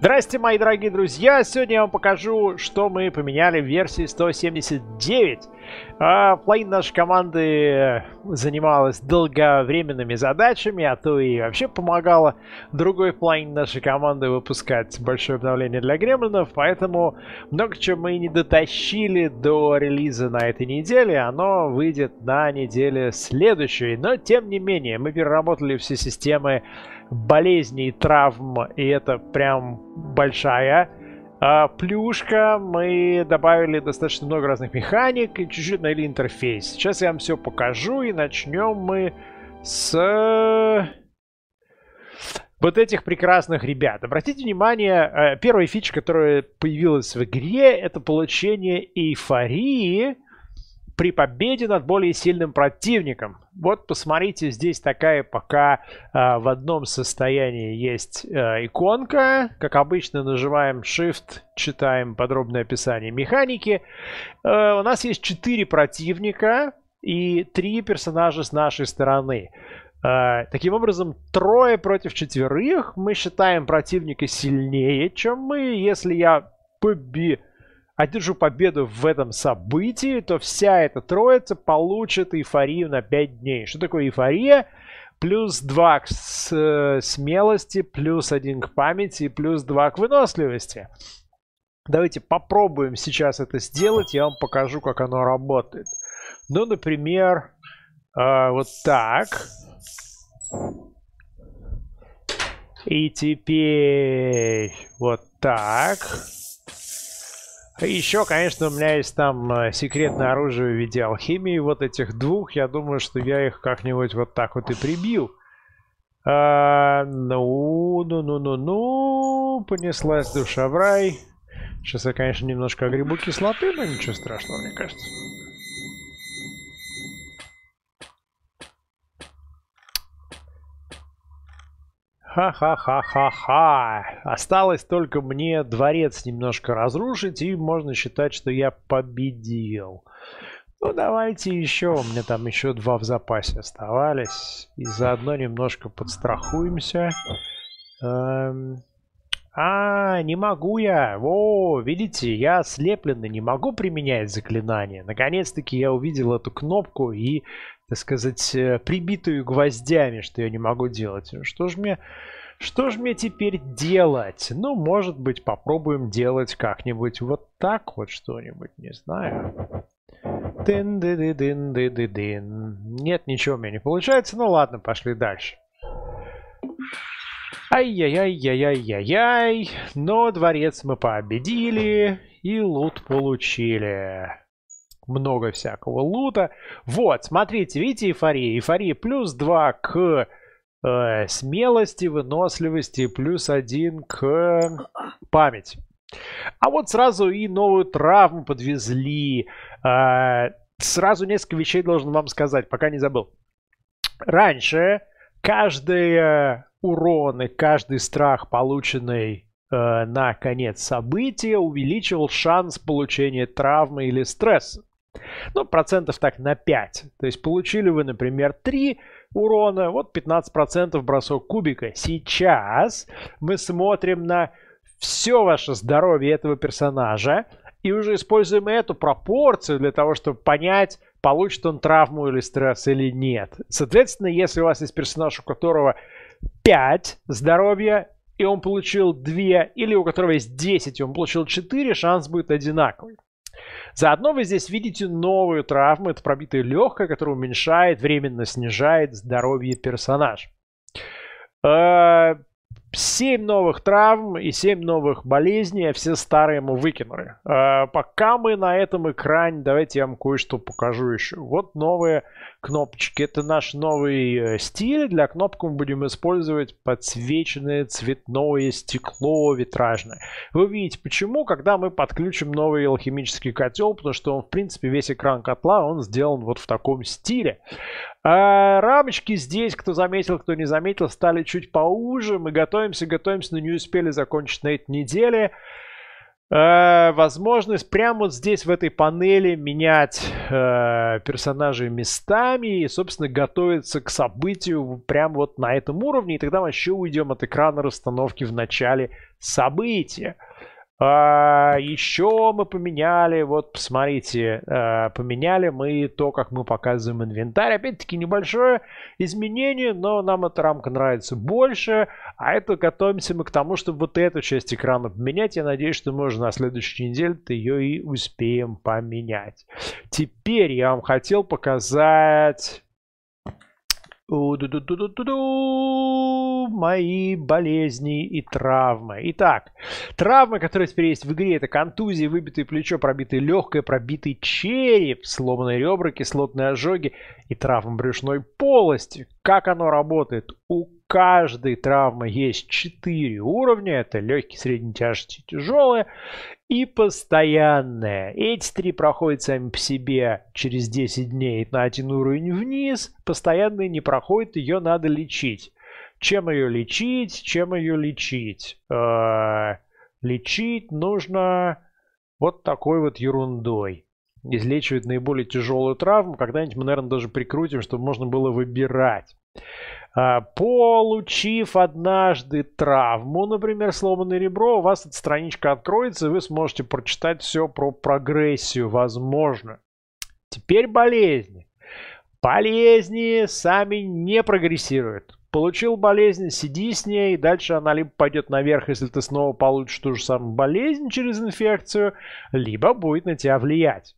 Здрасте, мои дорогие друзья! Сегодня я вам покажу, что мы поменяли в версии 179. А, половина нашей команды занималась долговременными задачами, а то и вообще помогала другой половине нашей команды выпускать большое обновление для гремлинов, поэтому много чего мы не дотащили до релиза на этой неделе, оно выйдет на неделе следующей. Но, тем не менее, мы переработали все системы болезней, травм, и это прям большая а, плюшка. Мы добавили достаточно много разных механик и чуть-чуть навели интерфейс. Сейчас я вам все покажу и начнем мы с вот этих прекрасных ребят. Обратите внимание, э, первая фича, которая появилась в игре, это получение эйфории при победе над более сильным противником. Вот посмотрите, здесь такая пока э, в одном состоянии есть э, иконка. Как обычно нажимаем Shift, читаем подробное описание механики. Э, у нас есть 4 противника и 3 персонажа с нашей стороны. Э, таким образом, трое против четверых. Мы считаем противника сильнее, чем мы. Если я победил одержу победу в этом событии, то вся эта троица получит эйфорию на 5 дней. Что такое эйфория? Плюс 2 к э, смелости, плюс 1 к памяти, плюс 2 к выносливости. Давайте попробуем сейчас это сделать, я вам покажу, как оно работает. Ну, например, э, вот так. И теперь вот так еще, конечно, у меня есть там э, секретное оружие в виде алхимии. Вот этих двух, я думаю, что я их как-нибудь вот так вот и прибил. А, ну, ну, ну, ну, ну, понеслась душа в рай. Сейчас я, конечно, немножко огребу кислоты, но ничего страшного, мне кажется. Ха-ха-ха-ха-ха. Осталось только мне дворец немножко разрушить, и можно считать, что я победил. Ну, давайте еще. У меня там еще два в запасе оставались. И заодно немножко подстрахуемся. Эм... «А, не могу я! О, видите, я слепленный, не могу применять заклинание!» Наконец-таки я увидел эту кнопку и, так сказать, э, прибитую гвоздями, что я не могу делать. Что ж мне... Что ж мне теперь делать? Ну, может быть, попробуем делать как-нибудь вот так вот что-нибудь, не знаю. Дин ды ды дин ды ды дын Нет, ничего у меня не получается. Ну ладно, пошли дальше. Ай-яй-яй-яй-яй-яй. Но дворец мы победили и лут получили. Много всякого лута. Вот, смотрите, видите, эйфория. Эйфория плюс 2 к э, смелости, выносливости, плюс 1 к памяти. А вот сразу и новую травму подвезли. Э, сразу несколько вещей должен вам сказать, пока не забыл. Раньше каждая урон и каждый страх, полученный э, на конец события, увеличивал шанс получения травмы или стресса. Ну, процентов так на 5. То есть получили вы, например, 3 урона, вот 15% бросок кубика. Сейчас мы смотрим на все ваше здоровье этого персонажа и уже используем эту пропорцию для того, чтобы понять, получит он травму или стресс или нет. Соответственно, если у вас есть персонаж, у которого 5 здоровья, и он получил 2, или у которого есть 10, и он получил 4, шанс будет одинаковый. Заодно вы здесь видите новую травму, это пробитое легкое, которое уменьшает, временно снижает здоровье персонажа. Э, 7 новых травм и 7 новых болезней, а все старые ему выкинули. А, пока мы на этом экране, давайте я вам кое-что покажу еще. Вот новые кнопочки. Это наш новый э, стиль. Для кнопки мы будем использовать подсвеченное цветное стекло витражное. Вы видите, почему, когда мы подключим новый алхимический котел, потому что он, в принципе, весь экран котла, он сделан вот в таком стиле. А рамочки здесь, кто заметил, кто не заметил, стали чуть поуже. Мы готовим готовимся, готовимся, но не успели закончить на этой неделе. Э, возможность прямо вот здесь в этой панели менять э, персонажей местами и, собственно, готовиться к событию прямо вот на этом уровне. И тогда мы еще уйдем от экрана расстановки в начале события. А, еще мы поменяли, вот посмотрите, а, поменяли мы то, как мы показываем инвентарь. Опять-таки небольшое изменение, но нам эта рамка нравится больше. А это готовимся мы к тому, чтобы вот эту часть экрана поменять. Я надеюсь, что мы уже на следующей неделе то ее и успеем поменять. Теперь я вам хотел показать мои болезни и травмы. Итак, травмы, которые теперь есть в игре, это контузии, выбитое плечо, пробитое легкое, пробитый череп, сломанные ребра, кислотные ожоги и травмы брюшной полости. Как оно работает? У каждой травмы есть 4 уровня. Это легкие, средней тяжести, тяжелые и постоянная. Эти три проходят сами по себе через 10 дней на один уровень вниз. Постоянные не проходят, ее надо лечить. Чем ее лечить? Чем ее лечить? Э-э- лечить нужно вот такой вот ерундой. Излечивает наиболее тяжелую травму. Когда-нибудь мы, наверное, даже прикрутим, чтобы можно было выбирать. А, получив однажды травму, например, сломанное ребро, у вас эта страничка откроется, и вы сможете прочитать все про прогрессию, возможно. Теперь болезни. Болезни сами не прогрессируют. Получил болезнь, сиди с ней, и дальше она либо пойдет наверх, если ты снова получишь ту же самую болезнь через инфекцию, либо будет на тебя влиять.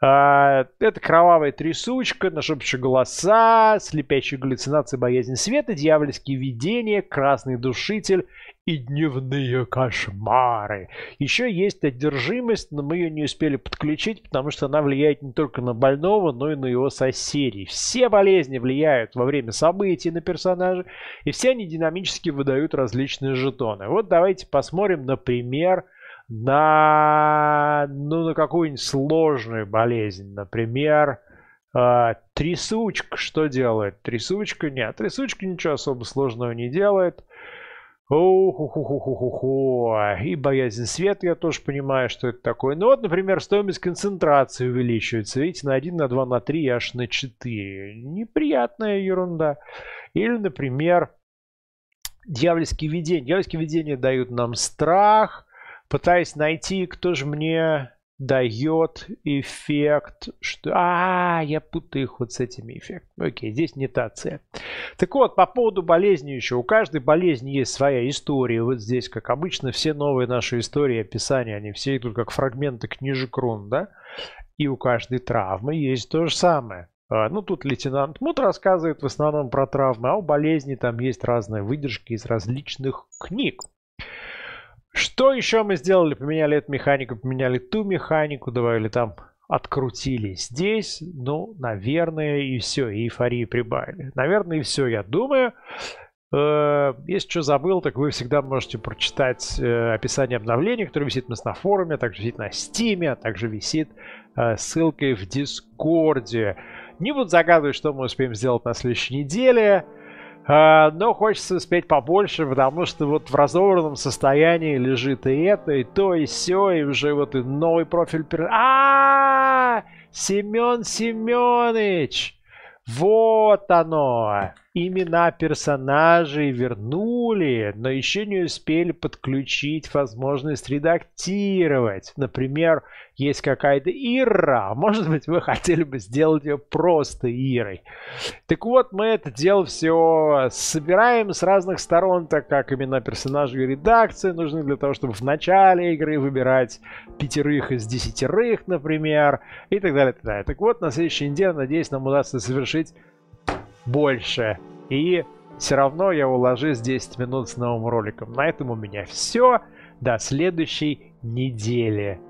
А, это кровавая трясучка, нашепчущие голоса, слепящие галлюцинации, боязнь света, дьявольские видения, красный душитель и дневные кошмары. Еще есть одержимость, но мы ее не успели подключить, потому что она влияет не только на больного, но и на его соседей. Все болезни влияют во время событий на персонажа, и все они динамически выдают различные жетоны. Вот давайте посмотрим, например, на, ну, на какую-нибудь сложную болезнь, например, э, трясучка, что делает? Трясучка? Нет, трясучка ничего особо сложного не делает. О-ху-ху-ху-ху-ху. И боязнь света, я тоже понимаю, что это такое. Ну вот, например, стоимость концентрации увеличивается. Видите, на 1, на 2, на 3 аж на 4. Неприятная ерунда. Или, например, дьявольские видения. Дьявольские видения дают нам страх пытаясь найти, кто же мне дает эффект, что... А, я путаю их вот с этими эффектами. Окей, здесь не та цель. Так вот, по поводу болезни еще. У каждой болезни есть своя история. Вот здесь, как обычно, все новые наши истории, описания, они все идут как фрагменты книжек рун, да? И у каждой травмы есть то же самое. А, ну, тут лейтенант Мут рассказывает в основном про травмы, а у болезни там есть разные выдержки из различных книг. Что еще мы сделали? Поменяли эту механику, поменяли ту механику, добавили там, открутили здесь. Ну, наверное, и все, и эйфории прибавили. Наверное, и все, я думаю. Э, если что забыл, так вы всегда можете прочитать э, описание обновления, которое висит у нас на форуме, а также висит на стиме, а также висит э, ссылкой в Дискорде. Не буду загадывать, что мы успеем сделать на следующей неделе. А, но хочется успеть побольше, потому что вот в разобранном состоянии лежит и это, и то, и все, и уже вот и новый профиль... А, Семен Семенович! Вот оно! имена персонажей вернули, но еще не успели подключить возможность редактировать. Например, есть какая-то Ира, а может быть, вы хотели бы сделать ее просто Ирой. Так вот, мы это дело все собираем с разных сторон, так как имена персонажей и редакции нужны для того, чтобы в начале игры выбирать пятерых из десятерых, например, и так далее. так, далее. так вот, на следующей неделе, надеюсь, нам удастся совершить больше. И все равно я уложусь 10 минут с новым роликом. На этом у меня все. До следующей недели.